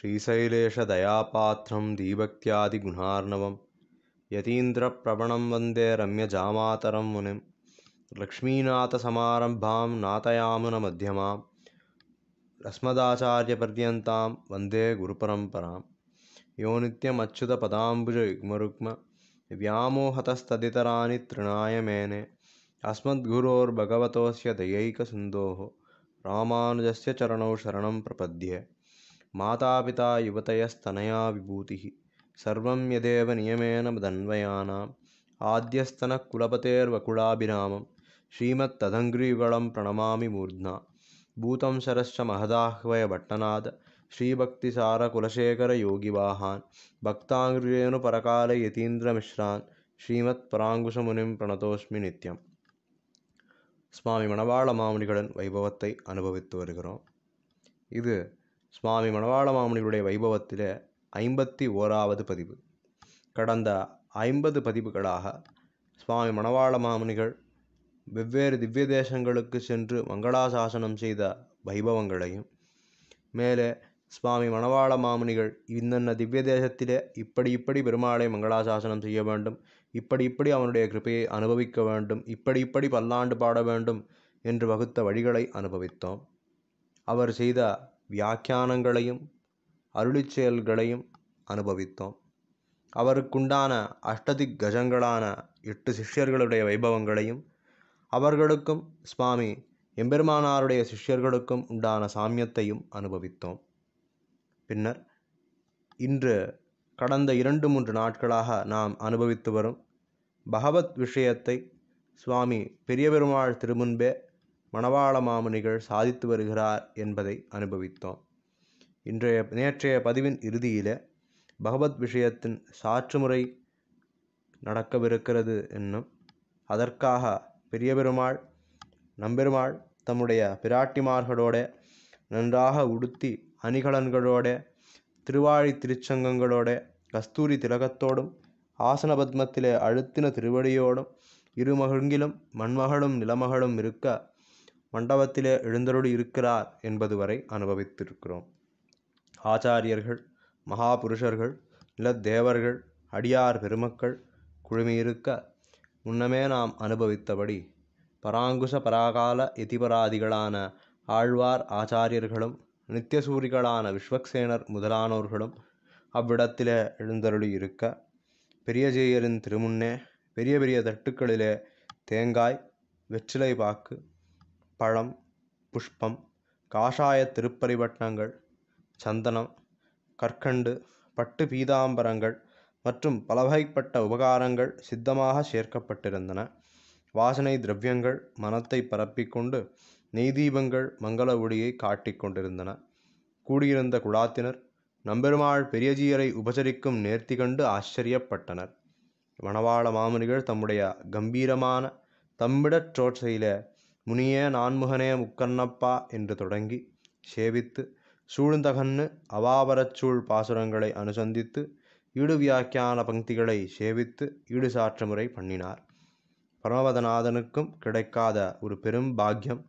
श्रीशैलेशदयापात्रं दीभक्त्यादिगुणार्णवं यतीन्द्रप्रवणं वन्दे रम्यजामातरं मुनिं लक्ष्मीनाथसमारम्भां नातयामुनमध्यमां रस्मदाचार्यपर्यन्तां वन्दे गुरुपरम्परां यो व्यामोहतस्तदितराणि तृणाय मेने अस्मद्गुरोर्भगवतोऽस्य दयैकसुन्दोः रामानुजस्य चरणौ शरणं प्रपद्ये மாதாபிதா யுவதயஸ்தனயா விபூதி சர்வம் யதேவ நியமேன தன்வயானாம் ஆத்தியஸ்தன குழாபிராமம் ஸ்ரீமத் ததங்கிரிவளம் பிரணமாமி மூர்த்னா பூதம் சரஸ்ச மகதாஹ்வய பட்டநாத ஸ்ரீபக்திசார குலசேகர யோகிவாஹான் பக்தாங்கிரேனு பரகால யதீந்திரமிஸ்ரான் ஸ்ரீமத் பராங்குஷமுனிம் பிரணதோஸ்மி நித்யம் சுவாமி மணவாள மாமுனிகளின் வைபவத்தை அனுபவித்து வருகிறோம் இது சுவாமி மணவாள மாமுனிகளுடைய வைபவத்தில் ஐம்பத்தி ஓராவது பதிவு கடந்த ஐம்பது பதிவுகளாக சுவாமி மணவாள மாமுனிகள் வெவ்வேறு திவ்ய தேசங்களுக்கு சென்று மங்களாசாசனம் செய்த வைபவங்களையும் மேலே சுவாமி மணவாள மாமுனிகள் இன்னென்ன திவ்ய தேசத்திலே இப்படி இப்படி பெருமாளை மங்களாசாசனம் செய்ய வேண்டும் இப்படி இப்படி அவனுடைய கிருப்பையை அனுபவிக்க வேண்டும் இப்படி இப்படி பல்லாண்டு பாட வேண்டும் என்று வகுத்த வழிகளை அனுபவித்தோம் அவர் செய்த வியாக்கியானங்களையும் அருளி செயல்களையும் அனுபவித்தோம் அவருக்குண்டான அஷ்டதிக் கஜங்களான எட்டு சிஷ்யர்களுடைய வைபவங்களையும் அவர்களுக்கும் சுவாமி எம்பெருமானாருடைய சிஷ்யர்களுக்கும் உண்டான சாமியத்தையும் அனுபவித்தோம் பின்னர் இன்று கடந்த இரண்டு மூன்று நாட்களாக நாம் அனுபவித்து வரும் பகவத் விஷயத்தை சுவாமி பெரிய பெருமாள் திருமுன்பே மணவாள மாமுனிகள் சாதித்து வருகிறார் என்பதை அனுபவித்தோம் இன்றைய நேற்றைய பதிவின் இறுதியில் பகவத் விஷயத்தின் சாற்றுமுறை நடக்கவிருக்கிறது என்னும் அதற்காக பெரிய பெருமாள் நம்பெருமாள் தம்முடைய பிராட்டிமார்களோட நன்றாக உடுத்தி அணிகலன்களோட திருவாழி திருச்சங்கங்களோட கஸ்தூரி திலகத்தோடும் ஆசனபத்மத்திலே அழுத்தின திருவடியோடும் இருமகிலும் மண்மகளும் நிலமகளும் இருக்க மண்டபத்திலே எழுந்தருளி இருக்கிறார் என்பது வரை அனுபவித்திருக்கிறோம் ஆச்சாரியர்கள் மகாபுருஷர்கள் நிலத்தேவர்கள் அடியார் பெருமக்கள் குழுமியிருக்க முன்னமே நாம் அனுபவித்தபடி பராங்குஷ பராகால எதிபராதிகளான ஆழ்வார் ஆச்சாரியர்களும் நித்தியசூரிகளான விஸ்வக்சேனர் முதலானோர்களும் அவ்விடத்திலே எழுந்தருளி இருக்க பெரியஜெயரின் திருமுன்னே பெரிய பெரிய தட்டுக்களிலே தேங்காய் வெற்றிலை பாக்கு பழம் புஷ்பம் காஷாய திருப்பரிவட்னங்கள் சந்தனம் கற்கண்டு பட்டு பீதாம்பரங்கள் மற்றும் பலவகைப்பட்ட உபகாரங்கள் சித்தமாக சேர்க்கப்பட்டிருந்தன வாசனை திரவியங்கள் மனத்தை பரப்பிக்கொண்டு நெய்தீபங்கள் மங்கள ஒளியை காட்டிக் கொண்டிருந்தன கூடியிருந்த குழாத்தினர் நம்பெருமாள் பெரியஜியரை உபசரிக்கும் நேர்த்தி கண்டு ஆச்சரியப்பட்டனர் வனவாள மாமுனிகள் தம்முடைய கம்பீரமான தம்மிடற் சோற்சையில முனிய நான்முகனே முக்கண்ணப்பா என்று தொடங்கி சேவித்து சூழ்ந்தகன்னு அவாபரச்சூழ் பாசுரங்களை அனுசந்தித்து ஈடு வியாக்கியான பங்கிகளை சேவித்து ஈடு சாற்ற முறை பண்ணினார் பரமபதநாதனுக்கும் கிடைக்காத ஒரு பெரும் பாக்கியம்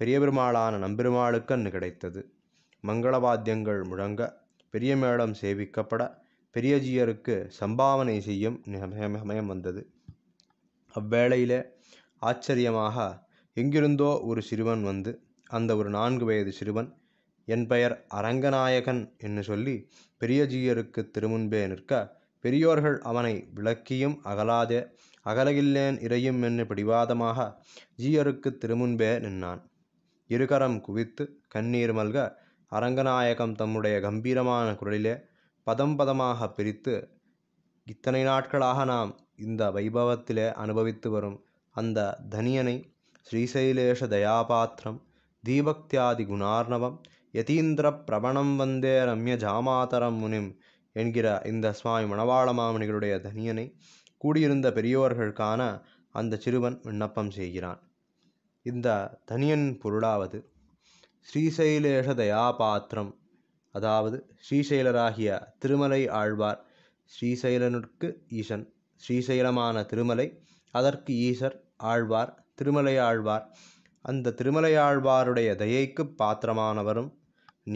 பெரிய பெருமாளான நம்பெருமாளுக்கு அன்று கிடைத்தது மங்களவாத்தியங்கள் முழங்க பெரிய மேளம் சேவிக்கப்பட பெரியஜியருக்கு சம்பாவனை செய்யும் சமயம் வந்தது அவ்வேளையிலே ஆச்சரியமாக எங்கிருந்தோ ஒரு சிறுவன் வந்து அந்த ஒரு நான்கு வயது சிறுவன் என் பெயர் அரங்கநாயகன் என்று சொல்லி பெரியஜியருக்கு திருமுன்பே நிற்க பெரியோர்கள் அவனை விளக்கியும் அகலாதே அகலகில்லேன் இறையும் என்று பிடிவாதமாக ஜீயருக்கு திருமுன்பே நின்றான் இருகரம் குவித்து கண்ணீர் மல்க அரங்கநாயகம் தம்முடைய கம்பீரமான குரலிலே பதம் பதமாக பிரித்து இத்தனை நாட்களாக நாம் இந்த வைபவத்திலே அனுபவித்து வரும் அந்த தனியனை श्रीशैलेशदयापात्रं தீபக்தியாதிகுணார்ணவம் யதீந்திர பிரபணம் வந்தே ரம்ய ஜாமாதரம் முனிம் என்கிற இந்த சுவாமி மணவாள மாமணிகளுடைய தனியனை கூடியிருந்த பெரியோர்களுக்கான அந்த சிறுவன் விண்ணப்பம் செய்கிறான் இந்த தனியன் பொருளாவது ஸ்ரீசைலேஷ தயாபாத்திரம் அதாவது ஸ்ரீசைலராகிய திருமலை ஆழ்வார் ஸ்ரீசைலனுக்கு ஈசன் ஸ்ரீசைலமான திருமலை அதற்கு ஈசர் ஆழ்வார் திருமலையாழ்வார் அந்த திருமலையாழ்வாருடைய தயைக்கு பாத்திரமானவரும்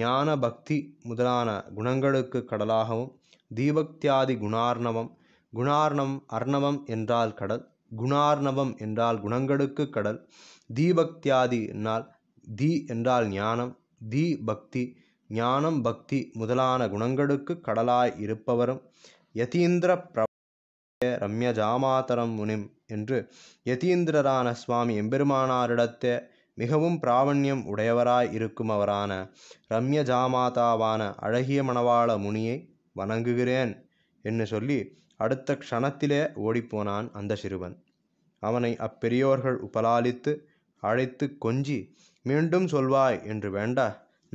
ஞான பக்தி முதலான குணங்களுக்கு கடலாகவும் தீபக்தியாதி குணார்ணவம் குணார்ணம் அர்ணவம் என்றால் கடல் குணார்ணவம் என்றால் குணங்களுக்கு கடல் தீபக்தியாதி என்னால் தி என்றால் ஞானம் தி பக்தி ஞானம் பக்தி முதலான குணங்களுக்கு கடலாய் இருப்பவரும் யதீந்திர பிர ரம்யஜாமாதரம் முனிம் என்று யதீந்திரரான சுவாமி எம்பெருமானாரிடத்தே மிகவும் பிராவண்யம் உடையவராய் இருக்கும் அவரான ரம்ய ஜாமாதாவான அழகிய மணவாள முனியை வணங்குகிறேன் என்று சொல்லி அடுத்த க்ஷணத்திலே ஓடிப்போனான் அந்த சிறுவன் அவனை அப்பெரியோர்கள் உபலாலித்து அழைத்து கொஞ்சி மீண்டும் சொல்வாய் என்று வேண்டா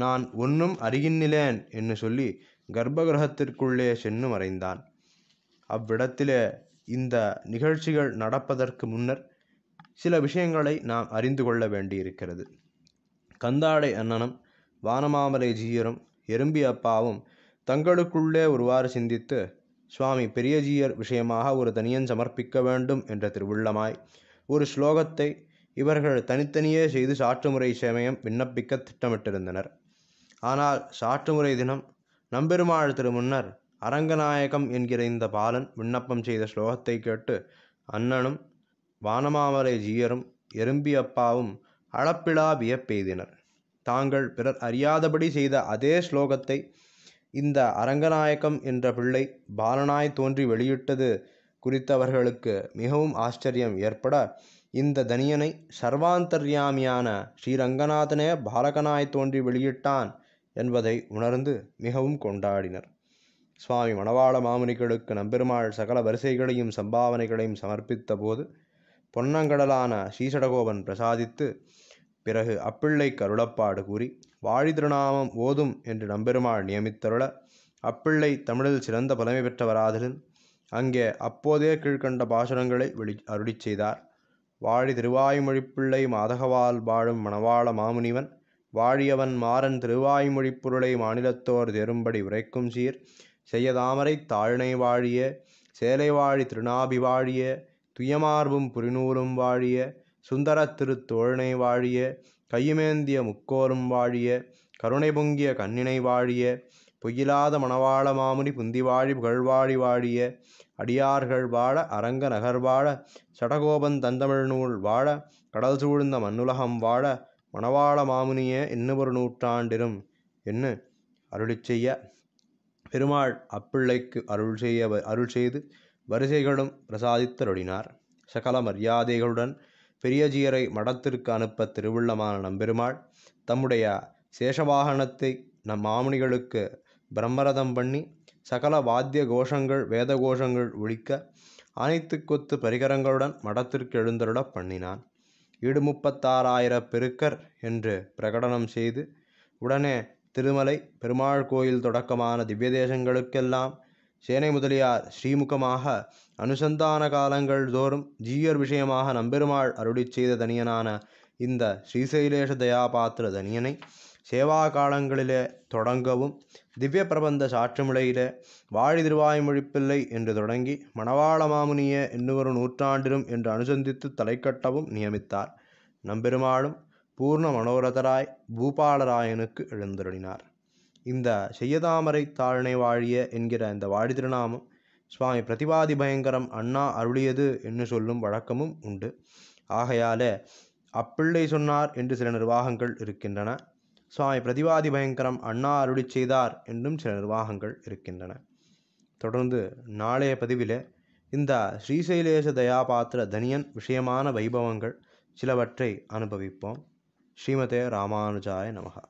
நான் ஒன்றும் அறிகின்னிலேன் என்று சொல்லி கர்ப்பகிரகத்திற்குள்ளே சென்று மறைந்தான் அவ்விடத்திலே இந்த நிகழ்ச்சிகள் நடப்பதற்கு முன்னர் சில விஷயங்களை நாம் அறிந்து கொள்ள வேண்டியிருக்கிறது கந்தாடை அண்ணனும் வானமாமலை ஜீயரும் எறும்பி அப்பாவும் தங்களுக்குள்ளே ஒருவாறு சிந்தித்து சுவாமி பெரியஜீயர் விஷயமாக ஒரு தனியன் சமர்ப்பிக்க வேண்டும் என்ற திருவுள்ளமாய் ஒரு ஸ்லோகத்தை இவர்கள் தனித்தனியே செய்து சாற்றுமுறை சமயம் விண்ணப்பிக்க திட்டமிட்டிருந்தனர் ஆனால் சாற்றுமுறை தினம் நம்பெருமாள் திருமுன்னர் முன்னர் அரங்கநாயகம் என்கிற இந்த பாலன் விண்ணப்பம் செய்த ஸ்லோகத்தை கேட்டு அண்ணனும் வானமாமலை ஜீயரும் எறும்பி அப்பாவும் அளப்பிலா வியப்பெய்தினர் தாங்கள் பிறர் அறியாதபடி செய்த அதே ஸ்லோகத்தை இந்த அரங்கநாயகம் என்ற பிள்ளை பாலனாய் தோன்றி வெளியிட்டது குறித்தவர்களுக்கு மிகவும் ஆச்சரியம் ஏற்பட இந்த தனியனை சர்வாந்தர்யாமியான ஸ்ரீரங்கநாதனே பாலகனாய் தோன்றி வெளியிட்டான் என்பதை உணர்ந்து மிகவும் கொண்டாடினர் சுவாமி மணவாள மாமுனிகளுக்கு நம்பெருமாள் சகல வரிசைகளையும் சம்பாவனைகளையும் சமர்ப்பித்த போது பொன்னங்கடலான ஸ்ரீசடகோபன் பிரசாதித்து பிறகு அப்பிள்ளை கருளப்பாடு கூறி வாழிதிருநாமம் ஓதும் என்று நம்பெருமாள் நியமித்தருள அப்பிள்ளை தமிழில் சிறந்த பலமை பெற்றவராதலின் அங்கே அப்போதே கீழ்கண்ட பாசனங்களை வெளி அருளி செய்தார் வாழி திருவாய்மொழிப்பிள்ளை மாதகவால் வாழும் மணவாள மாமுனிவன் வாழியவன் மாறன் திருவாய்மொழிப் பொருளை மாநிலத்தோர் தேரும்படி உரைக்கும் சீர் செய்யதாமரை தாழ்னை வாழிய சேலை வாழி திருநாபி வாழிய துயமார்பும் புரிநூலும் வாழிய சுந்தர திருத்தோழனை வாழிய கையுமேந்திய முக்கோரும் வாழிய கருணை பொங்கிய கண்ணினை வாழிய பொய்யிலாத மணவாள மாமுனி புந்தி வாழி புகழ்வாழி வாழிய அடியார்கள் வாழ அரங்க நகர் வாழ சடகோபன் தந்தமிழ் நூல் வாழ கடல் சூழ்ந்த மண்ணுலகம் வாழ மணவாள மாமுனிய இன்னும் ஒரு நூற்றாண்டிரும் என்ன அருளிச்செய்ய பெருமாள் அப்பிள்ளைக்கு அருள் செய்ய அருள் செய்து வரிசைகளும் பிரசாதித்தருளினார் சகல மரியாதைகளுடன் பெரியஜியரை மடத்திற்கு அனுப்ப திருவுள்ளமான நம்பெருமாள் தம்முடைய சேஷவாகனத்தை நம் மாமணிகளுக்கு பிரம்மரதம் பண்ணி சகல வாத்திய கோஷங்கள் வேத கோஷங்கள் ஒழிக்க அனைத்து கொத்து பரிகரங்களுடன் மடத்திற்கு எழுந்தருள பண்ணினான் ஈடு முப்பத்தாறாயிர பெருக்கர் என்று பிரகடனம் செய்து உடனே திருமலை பெருமாள் கோயில் தொடக்கமான திவ்யதேசங்களுக்கெல்லாம் சேனை முதலியார் ஸ்ரீமுகமாக அனுசந்தான காலங்கள் தோறும் ஜீயர் விஷயமாக நம்பெருமாள் அருளி செய்த தனியனான இந்த ஸ்ரீசைலேஷ தயாபாத்திர தனியனை சேவா காலங்களிலே தொடங்கவும் திவ்ய பிரபந்த சாற்றுமிழையிலே வாழி திருவாய்மொழிப்பிள்ளை என்று தொடங்கி மணவாள மாமுனிய இன்னொரு நூற்றாண்டிலும் என்று அனுசந்தித்து தலை கட்டவும் நியமித்தார் நம்பெருமாளும் பூர்ண மனோரதராய் பூபாலராயனுக்கு எழுந்தருளினார் இந்த செய்யதாமரை தாழ்னை வாழிய என்கிற இந்த வாழி திருநாமம் சுவாமி பிரதிபாதி பயங்கரம் அண்ணா அருளியது என்று சொல்லும் வழக்கமும் உண்டு ஆகையாலே அப்பிள்ளை சொன்னார் என்று சில நிர்வாகங்கள் இருக்கின்றன சுவாமி பிரதிவாதி பயங்கரம் அண்ணா அருளி செய்தார் என்றும் சில நிர்வாகங்கள் இருக்கின்றன தொடர்ந்து நாளைய பதிவிலே இந்த ஸ்ரீசைலேச தயாபாத்திர தனியன் விஷயமான வைபவங்கள் சிலவற்றை அனுபவிப்போம் ஸ்ரீமதே ராமானுஜாய நமகா